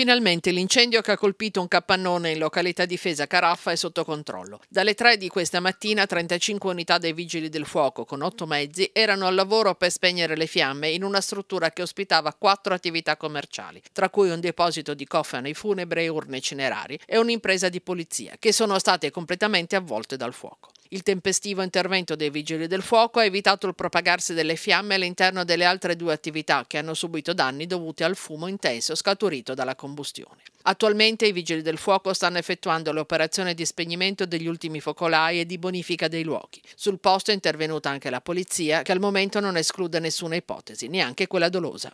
Finalmente l'incendio che ha colpito un capannone in località difesa Caraffa è sotto controllo. Dalle 3 di questa mattina 35 unità dei vigili del fuoco con 8 mezzi erano al lavoro per spegnere le fiamme in una struttura che ospitava 4 attività commerciali, tra cui un deposito di cofani funebri e urne cinerari e un'impresa di polizia, che sono state completamente avvolte dal fuoco. Il tempestivo intervento dei vigili del fuoco ha evitato il propagarsi delle fiamme all'interno delle altre due attività che hanno subito danni dovuti al fumo intenso scaturito dalla combustione. Attualmente i vigili del fuoco stanno effettuando le operazioni di spegnimento degli ultimi focolai e di bonifica dei luoghi. Sul posto è intervenuta anche la polizia che al momento non esclude nessuna ipotesi, neanche quella dolosa.